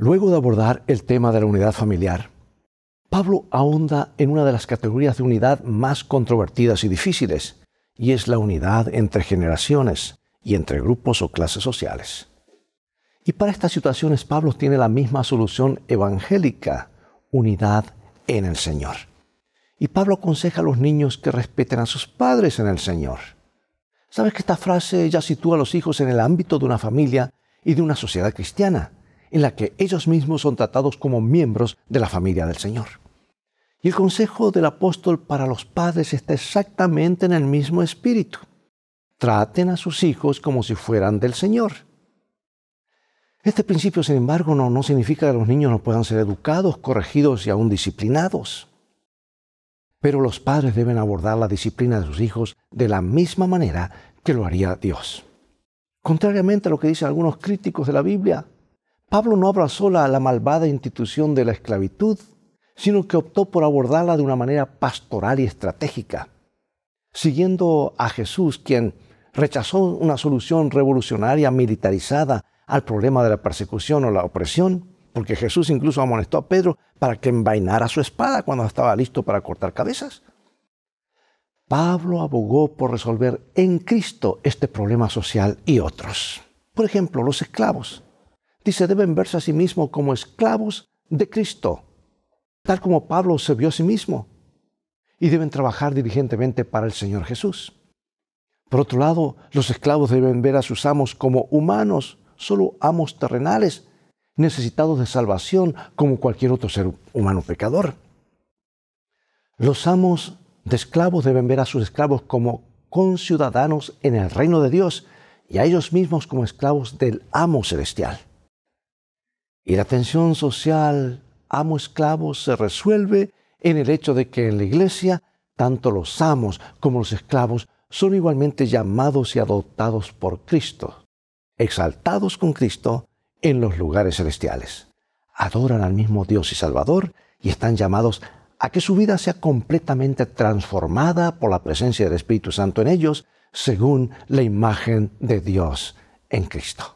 Luego de abordar el tema de la unidad familiar, Pablo ahonda en una de las categorías de unidad más controvertidas y difíciles, y es la unidad entre generaciones y entre grupos o clases sociales. Y para estas situaciones Pablo tiene la misma solución evangélica, unidad en el Señor. Y Pablo aconseja a los niños que respeten a sus padres en el Señor. Sabes que esta frase ya sitúa a los hijos en el ámbito de una familia y de una sociedad cristiana en la que ellos mismos son tratados como miembros de la familia del Señor. Y el consejo del apóstol para los padres está exactamente en el mismo espíritu. Traten a sus hijos como si fueran del Señor. Este principio, sin embargo, no, significa que los niños no puedan ser educados, corregidos y aún disciplinados. Pero los padres deben abordar la disciplina de sus hijos de la misma manera que lo haría Dios. Contrariamente a lo que dicen algunos críticos de la Biblia, Pablo no abrazó la, la malvada institución de la esclavitud, sino que optó por abordarla de una manera pastoral y estratégica, siguiendo a Jesús, quien rechazó una solución revolucionaria militarizada al problema de la persecución o la opresión, porque Jesús incluso amonestó a Pedro para que envainara su espada cuando estaba listo para cortar cabezas. Pablo abogó por resolver en Cristo este problema social y otros. Por ejemplo, los esclavos se deben verse a sí mismos como esclavos de Cristo, tal como Pablo se vio a sí mismo, y deben trabajar diligentemente para el Señor Jesús. Por otro lado, los esclavos deben ver a sus amos como humanos, solo amos terrenales, necesitados de salvación como cualquier otro ser humano pecador. Los amos de esclavos deben ver a sus esclavos como conciudadanos en el reino de Dios y a ellos mismos como esclavos del amo celestial. Y la tensión social amo-esclavo se resuelve en el hecho de que en la iglesia tanto los amos como los esclavos son igualmente llamados y adoptados por Cristo, exaltados con Cristo en los lugares celestiales. Adoran al mismo Dios y Salvador y están llamados a que su vida sea completamente transformada por la presencia del Espíritu Santo en ellos, según la imagen de Dios en Cristo.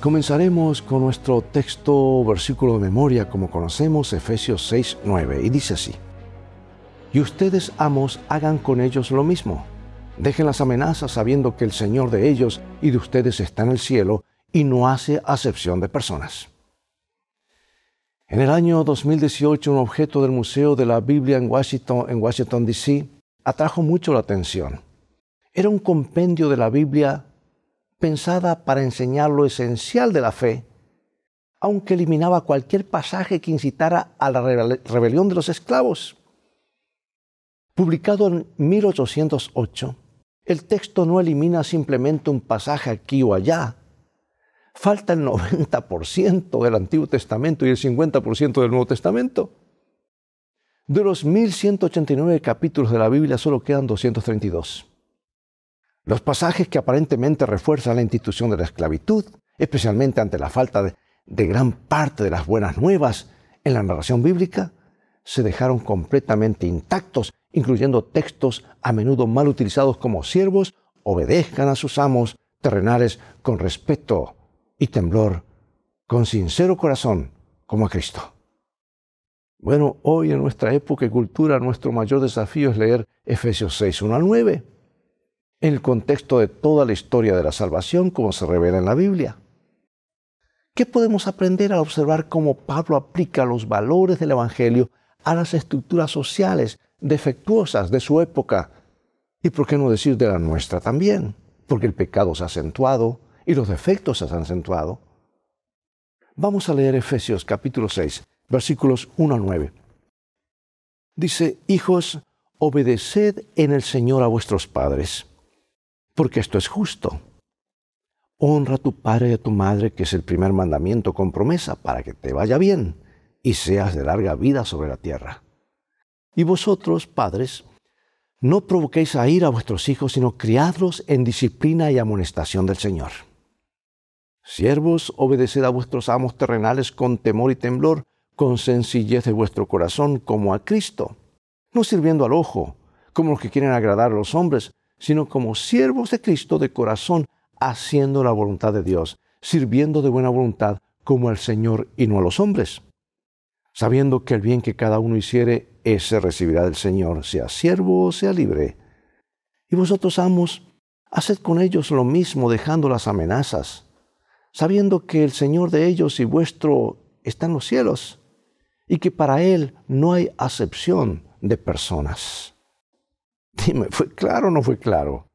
Comenzaremos con nuestro texto, versículo de memoria, como conocemos, Efesios 6, 9, y dice así. Y ustedes, amos, hagan con ellos lo mismo. Dejen las amenazas sabiendo que el Señor de ellos y de ustedes está en el cielo y no hace acepción de personas. En el año 2018, un objeto del Museo de la Biblia en Washington, en Washington D.C., atrajo mucho la atención. Era un compendio de la Biblia pensada para enseñar lo esencial de la fe, aunque eliminaba cualquier pasaje que incitara a la rebelión de los esclavos. Publicado en 1808, el texto no elimina simplemente un pasaje aquí o allá. Falta el 90% del Antiguo Testamento y el 50% del Nuevo Testamento. De los 1189 capítulos de la Biblia solo quedan 232. Los pasajes que aparentemente refuerzan la institución de la esclavitud, especialmente ante la falta de, gran parte de las buenas nuevas en la narración bíblica, se dejaron completamente intactos, incluyendo textos a menudo mal utilizados como siervos, obedezcan a sus amos terrenales con respeto y temblor, con sincero corazón, como a Cristo. Bueno, hoy en nuestra época y cultura nuestro mayor desafío es leer Efesios 6, al 9 en el contexto de toda la historia de la salvación como se revela en la Biblia. ¿Qué podemos aprender al observar cómo Pablo aplica los valores del Evangelio a las estructuras sociales defectuosas de su época? Y por qué no decir de la nuestra también, porque el pecado se ha acentuado y los defectos se han acentuado. Vamos a leer Efesios capítulo 6, versículos 1 a 9. Dice, Hijos, obedeced en el Señor a vuestros padres porque esto es justo. Honra a tu padre y a tu madre, que es el primer mandamiento con promesa, para que te vaya bien y seas de larga vida sobre la tierra. Y vosotros, padres, no provoquéis a ir a vuestros hijos, sino criadlos en disciplina y amonestación del Señor. Siervos, obedeced a vuestros amos terrenales con temor y temblor, con sencillez de vuestro corazón, como a Cristo, no sirviendo al ojo, como los que quieren agradar a los hombres, sino como siervos de Cristo de corazón, haciendo la voluntad de Dios, sirviendo de buena voluntad como al Señor y no a los hombres, sabiendo que el bien que cada uno hiciere, ese recibirá del Señor, sea siervo o sea libre. Y vosotros, amos, haced con ellos lo mismo, dejando las amenazas, sabiendo que el Señor de ellos y vuestro está en los cielos, y que para Él no hay acepción de personas. Dime, ¿fue claro o no fue claro?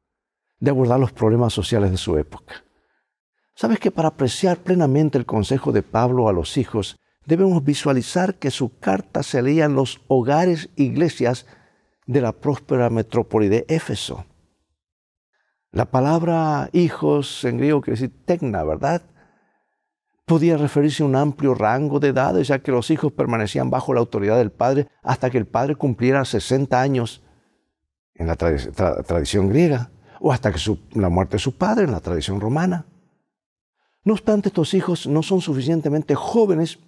De abordar los problemas sociales de su época. ¿Sabes que para apreciar plenamente el consejo de Pablo a los hijos, debemos visualizar que su carta se leía en los hogares iglesias de la próspera metrópoli de Éfeso? La palabra hijos en griego quiere decir tecna, ¿verdad? Podía referirse a un amplio rango de edades, ya que los hijos permanecían bajo la autoridad del padre hasta que el padre cumpliera 60 años en la tradición griega, o hasta que la muerte de su padre en la tradición romana. No obstante, estos hijos no son suficientemente jóvenes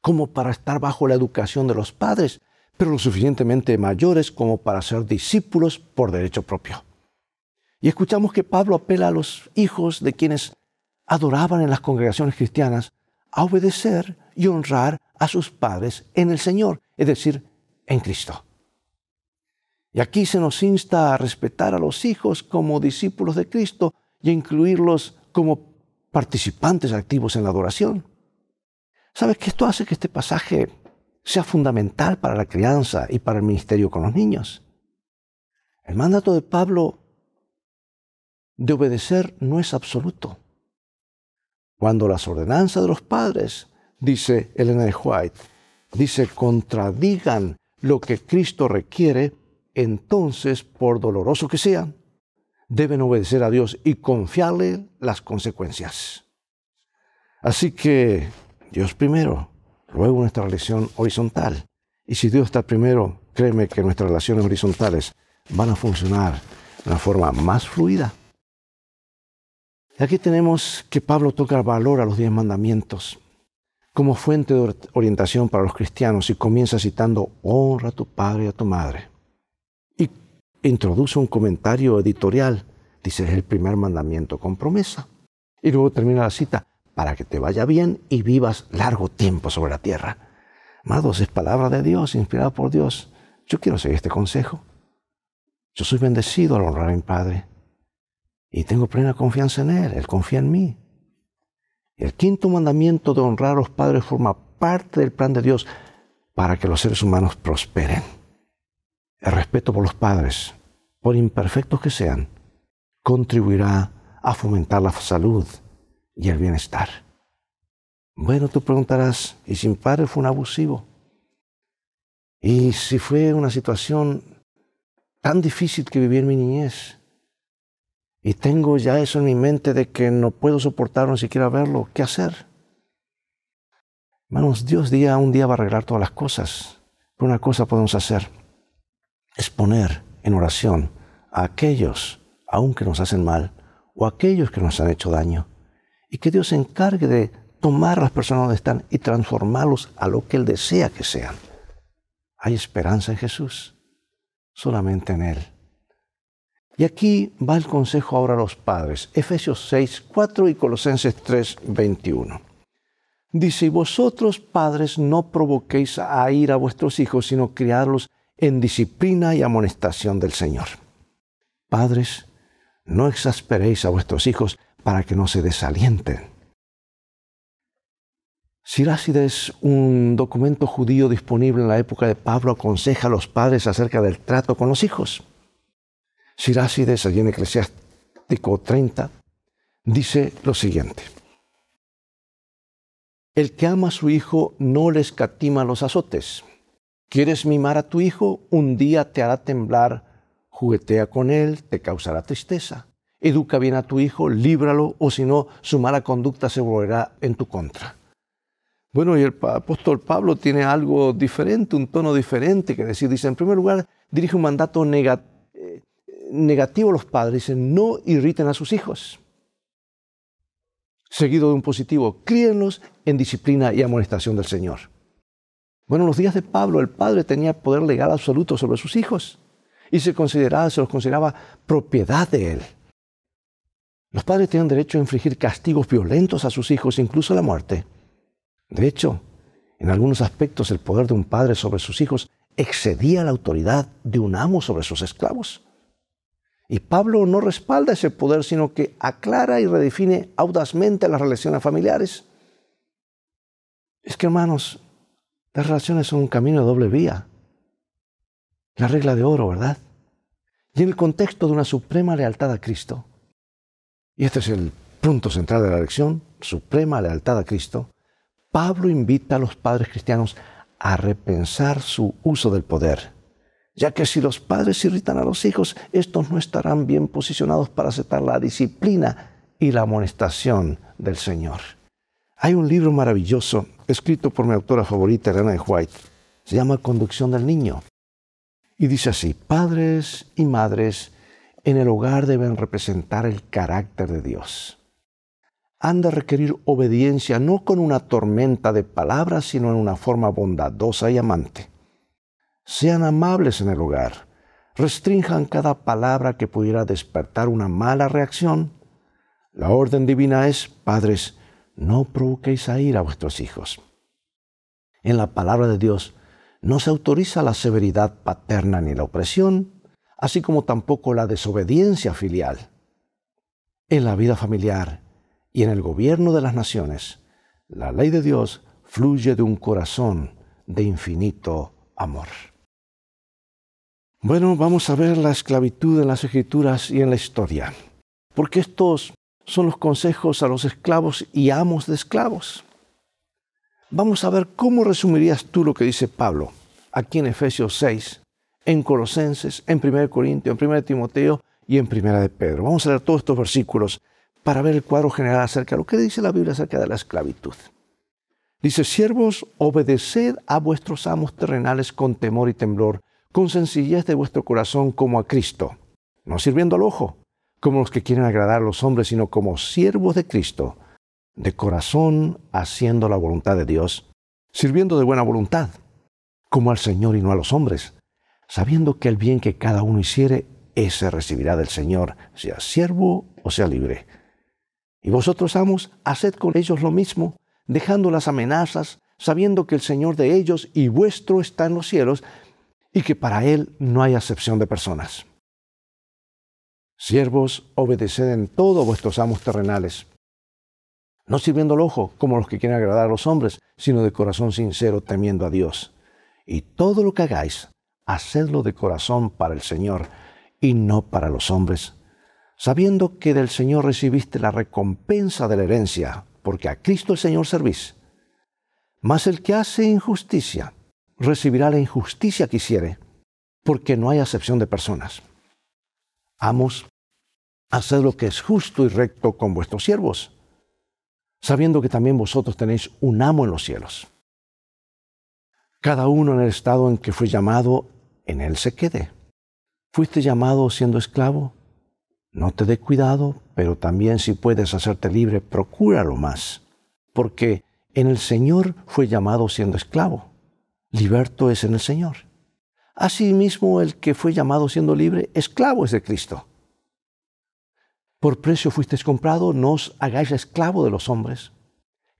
como para estar bajo la educación de los padres, pero lo suficientemente mayores como para ser discípulos por derecho propio. Y escuchamos que Pablo apela a los hijos de quienes adoraban en las congregaciones cristianas a obedecer y honrar a sus padres en el Señor, es decir, en Cristo. Y aquí se nos insta a respetar a los hijos como discípulos de Cristo y a incluirlos como participantes activos en la adoración. ¿Sabes que esto hace que este pasaje sea fundamental para la crianza y para el ministerio con los niños? El mandato de Pablo de obedecer no es absoluto. Cuando las ordenanzas de los padres, dice Elena de White, dice contradigan lo que Cristo requiere, entonces, por doloroso que sea, deben obedecer a Dios y confiarle las consecuencias. Así que Dios primero, luego nuestra relación horizontal. Y si Dios está primero, créeme que nuestras relaciones horizontales van a funcionar de una forma más fluida. Aquí tenemos que Pablo toca valor a los diez mandamientos como fuente de orientación para los cristianos y comienza citando, honra a tu padre y a tu madre introduce un comentario editorial. Dice, es el primer mandamiento con promesa. Y luego termina la cita, para que te vaya bien y vivas largo tiempo sobre la tierra. Amados, es palabra de Dios, inspirada por Dios. Yo quiero seguir este consejo. Yo soy bendecido al honrar a mi Padre. Y tengo plena confianza en Él. Él confía en mí. El quinto mandamiento de honrar a los padres forma parte del plan de Dios para que los seres humanos prosperen. El respeto por los padres, por imperfectos que sean, contribuirá a fomentar la salud y el bienestar. Bueno, tú preguntarás, ¿y sin padre fue un abusivo? ¿Y si fue una situación tan difícil que viví en mi niñez? Y tengo ya eso en mi mente de que no puedo soportarlo ni siquiera verlo. ¿Qué hacer? Hermanos, Dios día un día va a arreglar todas las cosas. Pero una cosa podemos hacer es poner en oración a aquellos, que nos hacen mal, o a aquellos que nos han hecho daño, y que Dios se encargue de tomar las personas donde están y transformarlos a lo que Él desea que sean. Hay esperanza en Jesús, solamente en Él. Y aquí va el consejo ahora a los padres, Efesios 6, 4 y Colosenses 3, 21. Dice, vosotros padres no provoquéis a ir a vuestros hijos, sino criarlos en disciplina y amonestación del Señor. Padres, no exasperéis a vuestros hijos para que no se desalienten. Sirácides, un documento judío disponible en la época de Pablo, aconseja a los padres acerca del trato con los hijos. Sirácides, allí en Eclesiástico 30, dice lo siguiente. El que ama a su hijo no le escatima los azotes ¿Quieres mimar a tu hijo? Un día te hará temblar, juguetea con él, te causará tristeza. Educa bien a tu hijo, líbralo, o si no, su mala conducta se volverá en tu contra. Bueno, y el apóstol Pablo tiene algo diferente, un tono diferente que decir. Dice, en primer lugar, dirige un mandato eh, negativo a los padres. Dice, no irriten a sus hijos. Seguido de un positivo, críenlos en disciplina y amonestación del Señor. Bueno, en los días de Pablo, el padre tenía poder legal absoluto sobre sus hijos y se, consideraba, se los consideraba propiedad de él. Los padres tenían derecho a infligir castigos violentos a sus hijos, incluso la muerte. De hecho, en algunos aspectos el poder de un padre sobre sus hijos excedía la autoridad de un amo sobre sus esclavos. Y Pablo no respalda ese poder, sino que aclara y redefine audazmente las relaciones familiares. Es que, hermanos, las relaciones son un camino de doble vía. La regla de oro, ¿verdad? Y en el contexto de una suprema lealtad a Cristo. Y este es el punto central de la lección, suprema lealtad a Cristo. Pablo invita a los padres cristianos a repensar su uso del poder, ya que si los padres irritan a los hijos, estos no estarán bien posicionados para aceptar la disciplina y la amonestación del Señor. Hay un libro maravilloso escrito por mi autora favorita, Elena White. Se llama Conducción del Niño. Y dice así, padres y madres en el hogar deben representar el carácter de Dios. Han de requerir obediencia no con una tormenta de palabras, sino en una forma bondadosa y amante. Sean amables en el hogar. Restrinjan cada palabra que pudiera despertar una mala reacción. La orden divina es, padres, no provoquéis a ir a vuestros hijos. En la palabra de Dios no se autoriza la severidad paterna ni la opresión, así como tampoco la desobediencia filial. En la vida familiar y en el gobierno de las naciones, la ley de Dios fluye de un corazón de infinito amor. Bueno, vamos a ver la esclavitud en las escrituras y en la historia, porque estos son los consejos a los esclavos y amos de esclavos. Vamos a ver cómo resumirías tú lo que dice Pablo aquí en Efesios 6, en Colosenses, en 1 Corintio, en 1 Timoteo y en 1 de Pedro. Vamos a leer todos estos versículos para ver el cuadro general acerca de lo que dice la Biblia acerca de la esclavitud. Dice, siervos, obedeced a vuestros amos terrenales con temor y temblor, con sencillez de vuestro corazón como a Cristo, no sirviendo al ojo, como los que quieren agradar a los hombres, sino como siervos de Cristo, de corazón haciendo la voluntad de Dios, sirviendo de buena voluntad, como al Señor y no a los hombres, sabiendo que el bien que cada uno hiciere, ese recibirá del Señor, sea siervo o sea libre. Y vosotros, amos, haced con ellos lo mismo, dejando las amenazas, sabiendo que el Señor de ellos y vuestro está en los cielos, y que para Él no hay acepción de personas. Siervos, obedeced en todo vuestros amos terrenales, no sirviendo el ojo como los que quieren agradar a los hombres, sino de corazón sincero temiendo a Dios. Y todo lo que hagáis, hacedlo de corazón para el Señor y no para los hombres, sabiendo que del Señor recibiste la recompensa de la herencia, porque a Cristo el Señor servís. Mas el que hace injusticia recibirá la injusticia que hiciere, porque no hay acepción de personas. Amos, haced lo que es justo y recto con vuestros siervos, sabiendo que también vosotros tenéis un amo en los cielos. Cada uno en el estado en que fue llamado, en él se quede. Fuiste llamado siendo esclavo, no te dé cuidado, pero también si puedes hacerte libre, procúralo más, porque en el Señor fue llamado siendo esclavo. Liberto es en el Señor. Asimismo, el que fue llamado siendo libre, esclavo es de Cristo. Por precio fuisteis comprado, no os hagáis esclavo de los hombres.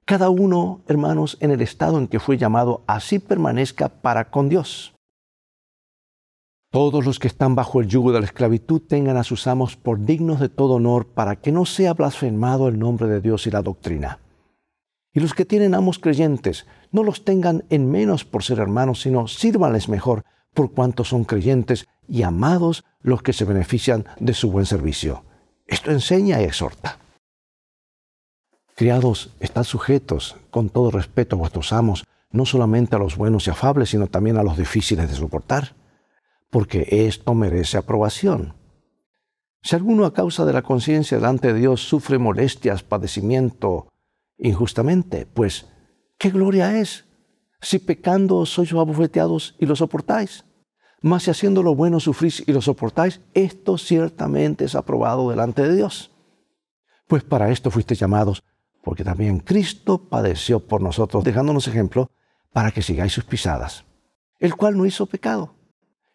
Cada uno, hermanos, en el estado en que fue llamado, así permanezca para con Dios. Todos los que están bajo el yugo de la esclavitud tengan a sus amos por dignos de todo honor para que no sea blasfemado el nombre de Dios y la doctrina. Y los que tienen amos creyentes, no los tengan en menos por ser hermanos, sino sírvanles mejor, por cuanto son creyentes y amados los que se benefician de su buen servicio. Esto enseña y exhorta. Criados, estad sujetos con todo respeto a vuestros amos, no solamente a los buenos y afables, sino también a los difíciles de soportar, porque esto merece aprobación. Si alguno a causa de la conciencia delante de Dios sufre molestias, padecimiento injustamente, pues, ¿qué gloria es si pecando sois abofeteados y lo soportáis? Mas si haciendo lo bueno sufrís y lo soportáis, esto ciertamente es aprobado delante de Dios. Pues para esto fuiste llamados, porque también Cristo padeció por nosotros, dejándonos ejemplo para que sigáis sus pisadas, el cual no hizo pecado,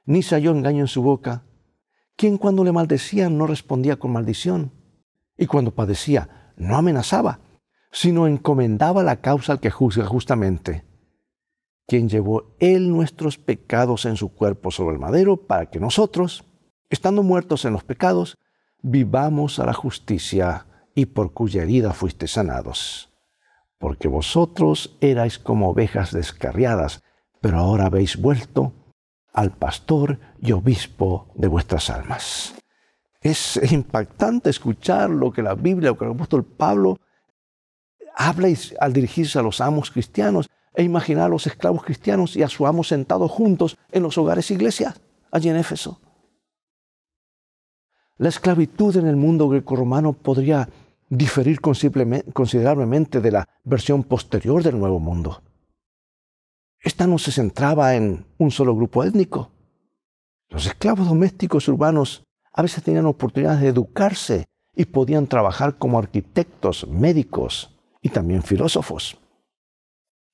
ni se halló engaño en su boca, quien cuando le maldecían no respondía con maldición, y cuando padecía no amenazaba, sino encomendaba la causa al que juzga justamente quien llevó él nuestros pecados en su cuerpo sobre el madero, para que nosotros, estando muertos en los pecados, vivamos a la justicia y por cuya herida fuiste sanados. Porque vosotros erais como ovejas descarriadas, pero ahora habéis vuelto al pastor y obispo de vuestras almas. Es impactante escuchar lo que la Biblia, o que el apóstol Pablo habla al dirigirse a los amos cristianos, e imaginar a los esclavos cristianos y a su amo sentados juntos en los hogares iglesias, allí en Éfeso. La esclavitud en el mundo grecorromano podría diferir considerablemente de la versión posterior del Nuevo Mundo. Esta no se centraba en un solo grupo étnico. Los esclavos domésticos urbanos a veces tenían oportunidades de educarse y podían trabajar como arquitectos, médicos y también filósofos.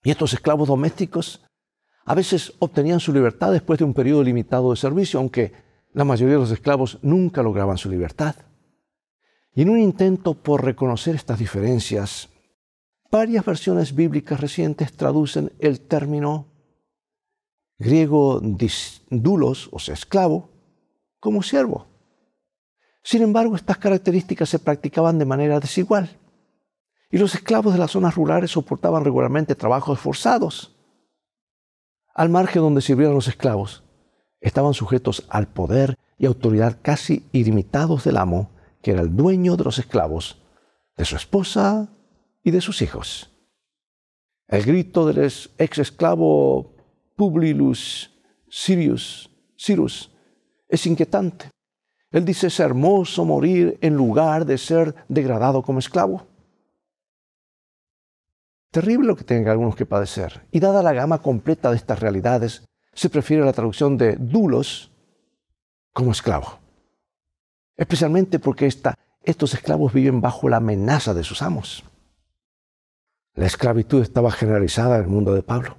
Y estos esclavos domésticos a veces obtenían su libertad después de un periodo limitado de servicio, aunque la mayoría de los esclavos nunca lograban su libertad. Y en un intento por reconocer estas diferencias, varias versiones bíblicas recientes traducen el término griego dulos, o sea, esclavo, como siervo. Sin embargo, estas características se practicaban de manera desigual. Y los esclavos de las zonas rurales soportaban regularmente trabajos forzados. Al margen donde sirvieron los esclavos, estaban sujetos al poder y autoridad casi ilimitados del amo, que era el dueño de los esclavos, de su esposa y de sus hijos. El grito del ex esclavo Publius Sirius, Cyrus es inquietante. Él dice, es hermoso morir en lugar de ser degradado como esclavo. Terrible lo que tengan algunos que padecer. Y dada la gama completa de estas realidades, se prefiere la traducción de dulos como esclavo. Especialmente porque estos esclavos viven bajo la amenaza de sus amos. La esclavitud estaba generalizada en el mundo de Pablo.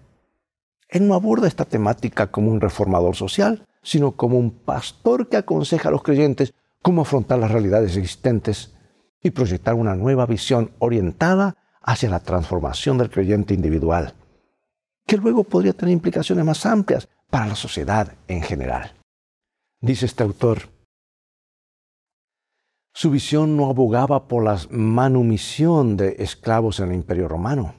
Él no aborda esta temática como un reformador social, sino como un pastor que aconseja a los creyentes cómo afrontar las realidades existentes y proyectar una nueva visión orientada hacia la transformación del creyente individual, que luego podría tener implicaciones más amplias para la sociedad en general. Dice este autor, su visión no abogaba por la manumisión de esclavos en el Imperio Romano.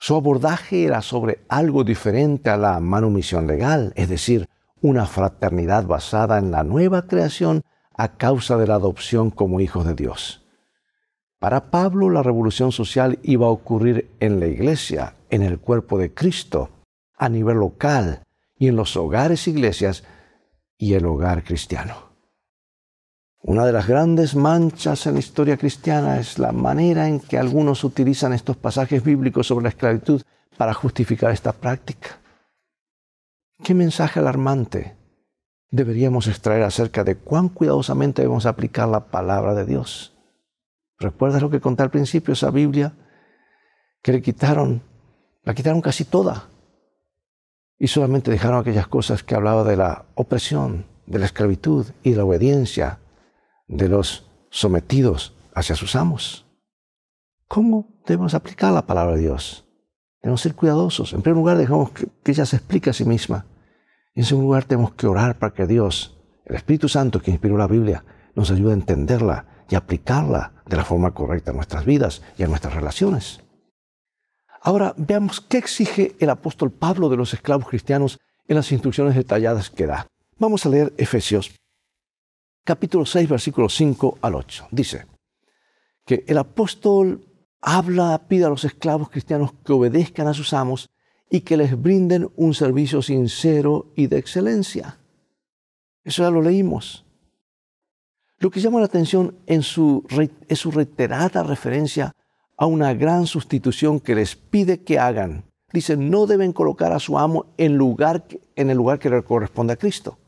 Su abordaje era sobre algo diferente a la manumisión legal, es decir, una fraternidad basada en la nueva creación a causa de la adopción como hijos de Dios. Para Pablo la revolución social iba a ocurrir en la iglesia, en el cuerpo de Cristo, a nivel local y en los hogares iglesias y el hogar cristiano. Una de las grandes manchas en la historia cristiana es la manera en que algunos utilizan estos pasajes bíblicos sobre la esclavitud para justificar esta práctica. ¿Qué mensaje alarmante deberíamos extraer acerca de cuán cuidadosamente debemos aplicar la palabra de Dios? ¿Recuerdas lo que conté al principio? Esa Biblia que le quitaron, la quitaron casi toda. Y solamente dejaron aquellas cosas que hablaba de la opresión, de la esclavitud y la obediencia de los sometidos hacia sus amos. ¿Cómo debemos aplicar la palabra de Dios? Debemos ser cuidadosos. En primer lugar, dejamos que, ella se explique a sí misma. Y en segundo lugar, tenemos que orar para que Dios, el Espíritu Santo que inspiró la Biblia, nos ayude a entenderla y aplicarla de la forma correcta a nuestras vidas y a nuestras relaciones. Ahora veamos qué exige el apóstol Pablo de los esclavos cristianos en las instrucciones detalladas que da. Vamos a leer Efesios capítulo 6 versículo 5 al 8. Dice que el apóstol habla, pide a los esclavos cristianos que obedezcan a sus amos y que les brinden un servicio sincero y de excelencia. Eso ya lo leímos. Lo que llama la atención es su reiterada referencia a una gran sustitución que les pide que hagan. Dice, no deben colocar a su amo en, en el lugar que le corresponde a Cristo.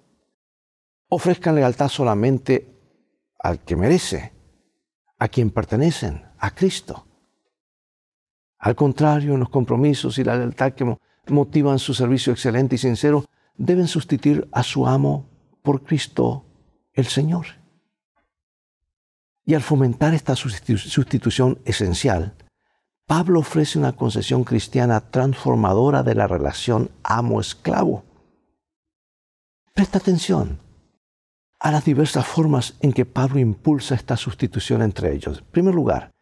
Ofrezcan lealtad solamente al que merece, a quien pertenecen, a Cristo. Al contrario, los compromisos y la lealtad que motivan su servicio excelente y sincero, deben sustituir a su amo por Cristo el Señor. Y al fomentar esta sustitución esencial, Pablo ofrece una concesión cristiana transformadora de la relación amo-esclavo. Presta atención a las diversas formas en que Pablo impulsa esta sustitución entre ellos. En primer lugar,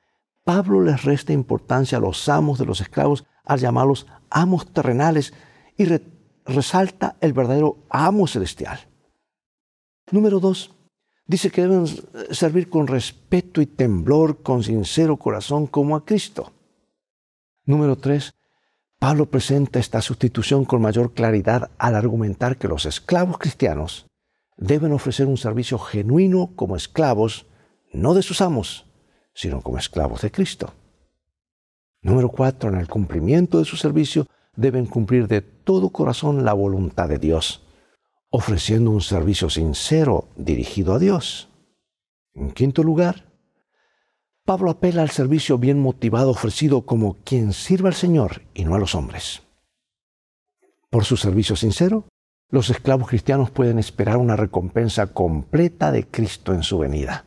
Pablo les resta importancia a los amos de los esclavos al llamarlos amos terrenales y resalta el verdadero amo celestial. Número dos, Dice que deben servir con respeto y temblor, con sincero corazón, como a Cristo. Número tres, Pablo presenta esta sustitución con mayor claridad al argumentar que los esclavos cristianos deben ofrecer un servicio genuino como esclavos, no de sus amos, sino como esclavos de Cristo. Número cuatro, En el cumplimiento de su servicio deben cumplir de todo corazón la voluntad de Dios ofreciendo un servicio sincero dirigido a Dios. En quinto lugar, Pablo apela al servicio bien motivado ofrecido como quien sirva al Señor y no a los hombres. Por su servicio sincero, los esclavos cristianos pueden esperar una recompensa completa de Cristo en su venida.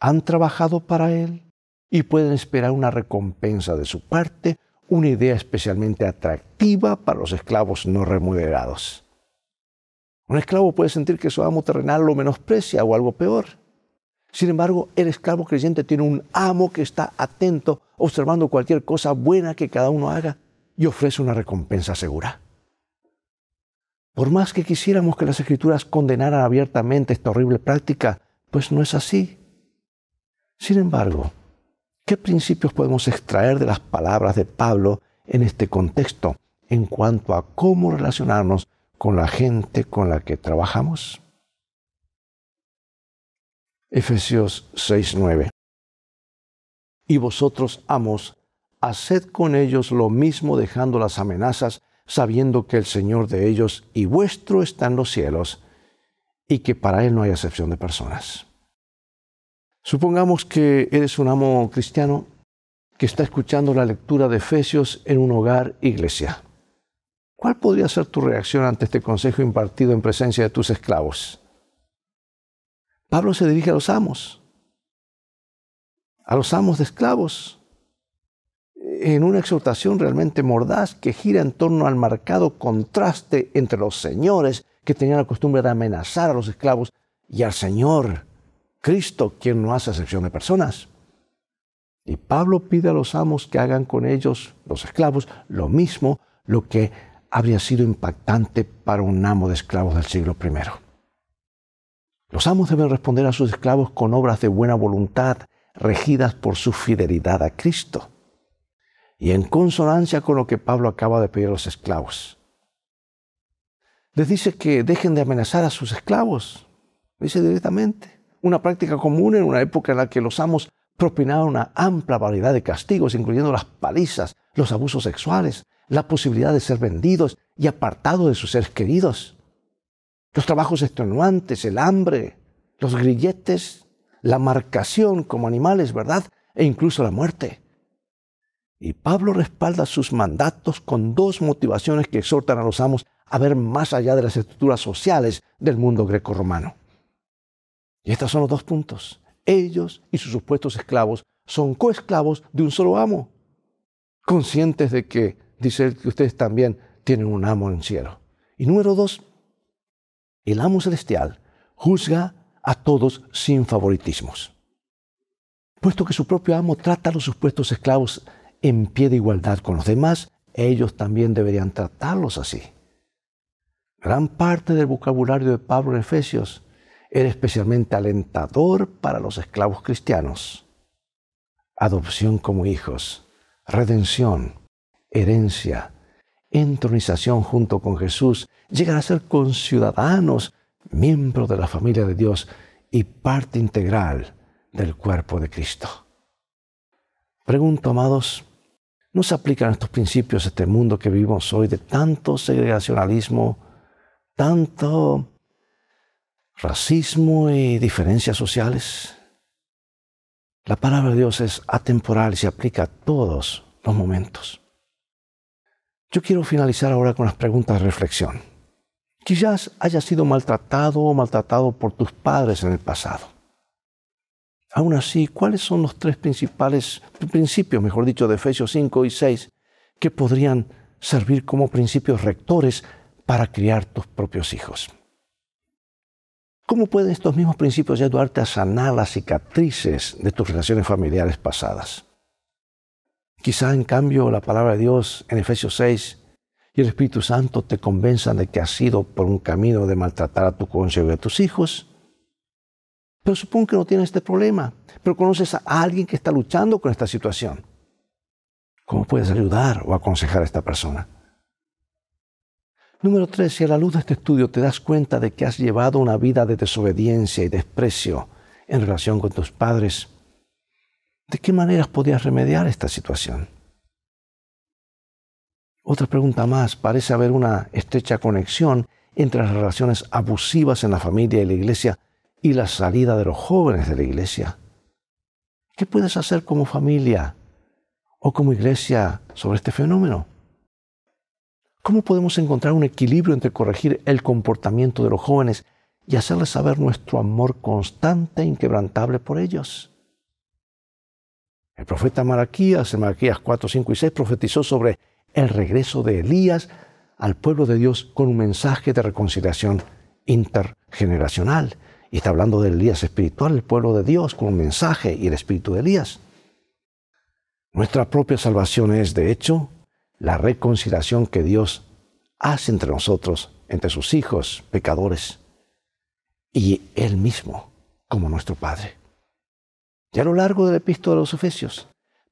Han trabajado para Él y pueden esperar una recompensa de su parte, una idea especialmente atractiva para los esclavos no remunerados. Un esclavo puede sentir que su amo terrenal lo menosprecia o algo peor. Sin embargo, el esclavo creyente tiene un amo que está atento, observando cualquier cosa buena que cada uno haga y ofrece una recompensa segura. Por más que quisiéramos que las escrituras condenaran abiertamente esta horrible práctica, pues no es así. Sin embargo, ¿qué principios podemos extraer de las palabras de Pablo en este contexto en cuanto a cómo relacionarnos con la gente con la que trabajamos? Efesios 6:9 Y vosotros, amos, haced con ellos lo mismo dejando las amenazas, sabiendo que el Señor de ellos y vuestro está en los cielos, y que para Él no hay acepción de personas. Supongamos que eres un amo cristiano que está escuchando la lectura de Efesios en un hogar iglesia. ¿Cuál podría ser tu reacción ante este consejo impartido en presencia de tus esclavos? Pablo se dirige a los amos, a los amos de esclavos, en una exhortación realmente mordaz que gira en torno al marcado contraste entre los señores que tenían la costumbre de amenazar a los esclavos y al Señor, Cristo, quien no hace excepción de personas. Y Pablo pide a los amos que hagan con ellos, los esclavos, lo mismo, lo que habría sido impactante para un amo de esclavos del siglo I. Los amos deben responder a sus esclavos con obras de buena voluntad, regidas por su fidelidad a Cristo, y en consonancia con lo que Pablo acaba de pedir a los esclavos. Les dice que dejen de amenazar a sus esclavos, dice directamente, una práctica común en una época en la que los amos propinaban una amplia variedad de castigos, incluyendo las palizas, los abusos sexuales, la posibilidad de ser vendidos y apartados de sus seres queridos. Los trabajos estenuantes, el hambre, los grilletes, la marcación como animales, ¿verdad? E incluso la muerte. Y Pablo respalda sus mandatos con dos motivaciones que exhortan a los amos a ver más allá de las estructuras sociales del mundo greco-romano. Y estos son los dos puntos. Ellos y sus supuestos esclavos son coesclavos de un solo amo, conscientes de que dice que ustedes también tienen un amo en el cielo. Y número dos, el amo celestial juzga a todos sin favoritismos, puesto que su propio amo trata a los supuestos esclavos en pie de igualdad con los demás, ellos también deberían tratarlos así. Gran parte del vocabulario de Pablo en Efesios era especialmente alentador para los esclavos cristianos. Adopción como hijos, redención, herencia, entronización junto con Jesús, llegan a ser conciudadanos, miembros de la familia de Dios y parte integral del cuerpo de Cristo. Pregunto, amados, ¿no se aplican estos principios a este mundo que vivimos hoy de tanto segregacionalismo, tanto racismo y diferencias sociales? La palabra de Dios es atemporal y se aplica a todos los momentos. Yo quiero finalizar ahora con las preguntas de reflexión. Quizás hayas sido maltratado o maltratado por tus padres en el pasado. Aún así, ¿cuáles son los tres principales principios, mejor dicho, de Efesios 5 y 6 que podrían servir como principios rectores para criar tus propios hijos? ¿Cómo pueden estos mismos principios ayudarte a sanar las cicatrices de tus relaciones familiares pasadas? Quizá en cambio la palabra de Dios en Efesios 6 y el Espíritu Santo te convenzan de que has sido por un camino de maltratar a tu cónyuge y a tus hijos. Pero supongo que no tienes este problema, pero conoces a alguien que está luchando con esta situación. ¿Cómo puedes ayudar o aconsejar a esta persona? Número tres, si a la luz de este estudio te das cuenta de que has llevado una vida de desobediencia y desprecio en relación con tus padres, ¿De qué maneras podías remediar esta situación? Otra pregunta más, parece haber una estrecha conexión entre las relaciones abusivas en la familia y la iglesia y la salida de los jóvenes de la iglesia. ¿Qué puedes hacer como familia o como iglesia sobre este fenómeno? ¿Cómo podemos encontrar un equilibrio entre corregir el comportamiento de los jóvenes y hacerles saber nuestro amor constante e inquebrantable por ellos? El profeta Malaquías, en Malaquías 4, 5 y 6, profetizó sobre el regreso de Elías al pueblo de Dios con un mensaje de reconciliación intergeneracional. Y está hablando del Elías espiritual, el pueblo de Dios, con un mensaje y el espíritu de Elías. Nuestra propia salvación es, de hecho, la reconciliación que Dios hace entre nosotros, entre sus hijos pecadores, y Él mismo como nuestro Padre. Y a lo largo del epístola de los Efesios,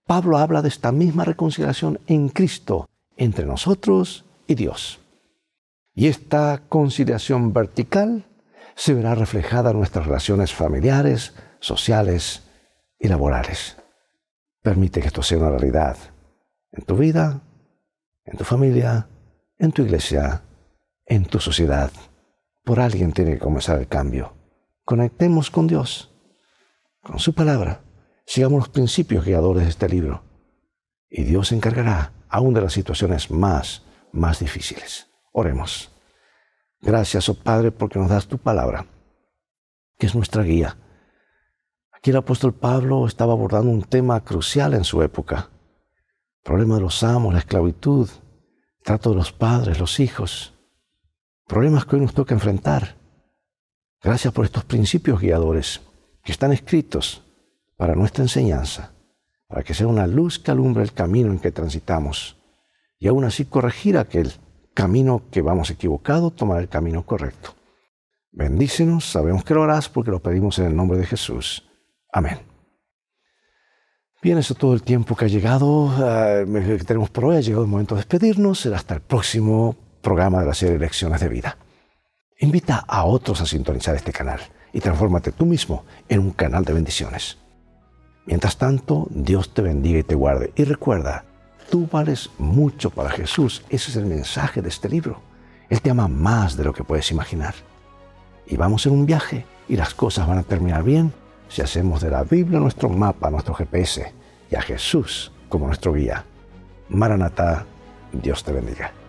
Pablo habla de esta misma reconciliación en Cristo entre nosotros y Dios. Y esta conciliación vertical se verá reflejada en nuestras relaciones familiares, sociales y laborales. Permite que esto sea una realidad en tu vida, en tu familia, en tu iglesia, en tu sociedad. Por alguien tiene que comenzar el cambio. Conectemos con Dios con su palabra, sigamos los principios guiadores de este libro y Dios se encargará aún de las situaciones más, más difíciles. Oremos. Gracias, oh Padre, porque nos das tu palabra, que es nuestra guía. Aquí el apóstol Pablo estaba abordando un tema crucial en su época. El problema de los amos, la esclavitud, el trato de los padres, los hijos. Problemas que hoy nos toca enfrentar. Gracias por estos principios guiadores que están escritos para nuestra enseñanza, para que sea una luz que alumbra el camino en que transitamos y aún así corregir aquel camino que vamos equivocado, tomar el camino correcto. Bendícenos, sabemos que lo harás porque lo pedimos en el nombre de Jesús. Amén. Bien, eso todo el tiempo que ha llegado, eh, que tenemos por hoy, ha llegado el momento de despedirnos, será hasta el próximo programa de la serie Lecciones de Vida. Invita a otros a sintonizar este canal y transfórmate tú mismo en un canal de bendiciones. Mientras tanto, Dios te bendiga y te guarde. Y recuerda, tú vales mucho para Jesús. Ese es el mensaje de este libro. Él te ama más de lo que puedes imaginar. Y vamos en un viaje y las cosas van a terminar bien si hacemos de la Biblia nuestro mapa, nuestro GPS y a Jesús como nuestro guía. Maranatá, Dios te bendiga.